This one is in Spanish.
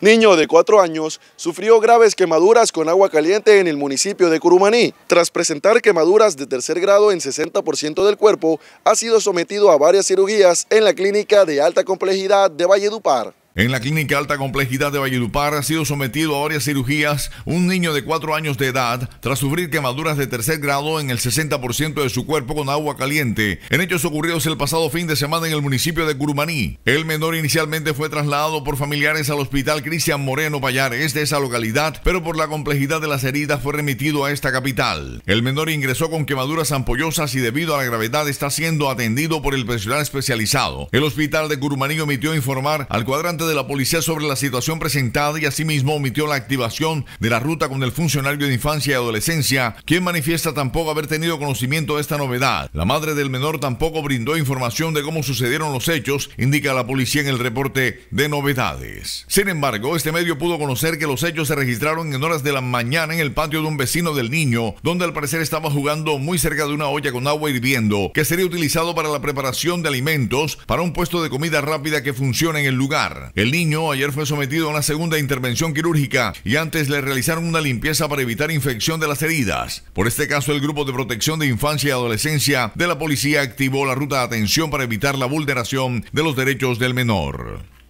niño de cuatro años, sufrió graves quemaduras con agua caliente en el municipio de Curumaní. Tras presentar quemaduras de tercer grado en 60% del cuerpo, ha sido sometido a varias cirugías en la clínica de alta complejidad de Valledupar. En la clínica alta complejidad de Valledupar ha sido sometido a varias cirugías un niño de 4 años de edad tras sufrir quemaduras de tercer grado en el 60% de su cuerpo con agua caliente en hechos ocurridos el pasado fin de semana en el municipio de Curumaní. El menor inicialmente fue trasladado por familiares al hospital Cristian Moreno es de esa localidad, pero por la complejidad de las heridas fue remitido a esta capital. El menor ingresó con quemaduras ampollosas y debido a la gravedad está siendo atendido por el personal especializado. El hospital de Curumaní omitió informar al cuadrante de la policía sobre la situación presentada y asimismo omitió la activación de la ruta con el funcionario de infancia y adolescencia, quien manifiesta tampoco haber tenido conocimiento de esta novedad. La madre del menor tampoco brindó información de cómo sucedieron los hechos, indica la policía en el reporte de novedades. Sin embargo, este medio pudo conocer que los hechos se registraron en horas de la mañana en el patio de un vecino del niño, donde al parecer estaba jugando muy cerca de una olla con agua hirviendo, que sería utilizado para la preparación de alimentos para un puesto de comida rápida que funciona en el lugar. El niño ayer fue sometido a una segunda intervención quirúrgica y antes le realizaron una limpieza para evitar infección de las heridas. Por este caso, el Grupo de Protección de Infancia y Adolescencia de la Policía activó la ruta de atención para evitar la vulneración de los derechos del menor.